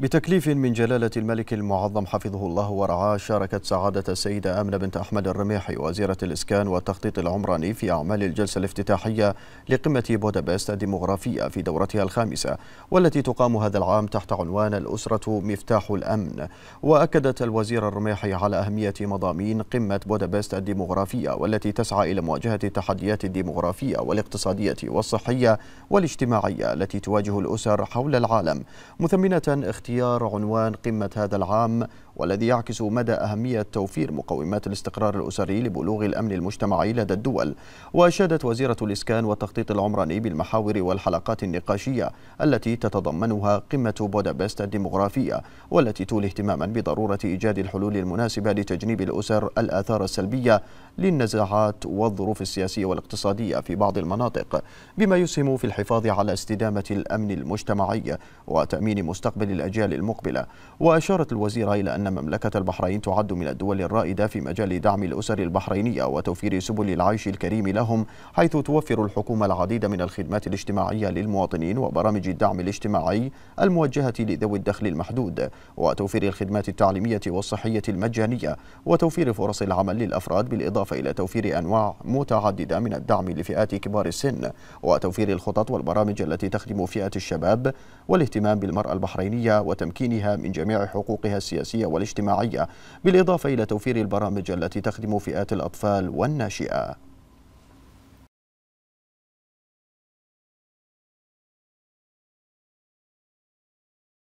بتكليف من جلالة الملك المعظم حفظه الله ورعاه شاركت سعادة السيدة آمنة بنت أحمد الرميحي وزيرة الإسكان والتخطيط العمراني في أعمال الجلسة الافتتاحية لقمة بودابست الديمغرافية في دورتها الخامسة والتي تقام هذا العام تحت عنوان الأسرة مفتاح الأمن وأكدت الوزير الرميحي على أهمية مضامين قمة بودابست الديمغرافية والتي تسعى إلى مواجهة التحديات الديمغرافية والاقتصادية والصحية والاجتماعية التي تواجه الأسر حول العالم مثمنة اختيار عنوان قمة هذا العام والذي يعكس مدى أهمية توفير مقومات الاستقرار الأسري لبلوغ الأمن المجتمعي لدى الدول وأشادت وزيرة الإسكان والتخطيط العمراني بالمحاور والحلقات النقاشية التي تتضمنها قمة بودابست الديمغرافية والتي تولي اهتماما بضرورة إيجاد الحلول المناسبة لتجنيب الأسر الآثار السلبية للنزاعات والظروف السياسية والاقتصادية في بعض المناطق بما يسهم في الحفاظ على استدامة الأمن المجتمعي وتأمين مستقبل الأجيال الأجيال المقبلة وأشارت الوزيرة إلى أن مملكة البحرين تعد من الدول الرائدة في مجال دعم الأسر البحرينية وتوفير سبل العيش الكريم لهم حيث توفر الحكومة العديد من الخدمات الاجتماعية للمواطنين وبرامج الدعم الاجتماعي الموجهة لذوي الدخل المحدود وتوفير الخدمات التعليمية والصحية المجانية وتوفير فرص العمل للأفراد بالإضافة إلى توفير أنواع متعددة من الدعم لفئات كبار السن وتوفير الخطط والبرامج التي تخدم فئة الشباب والاهتمام بالمرأة البحرينية وتمكينها من جميع حقوقها السياسية والاجتماعية بالإضافة إلى توفير البرامج التي تخدم فئات الأطفال والناشئة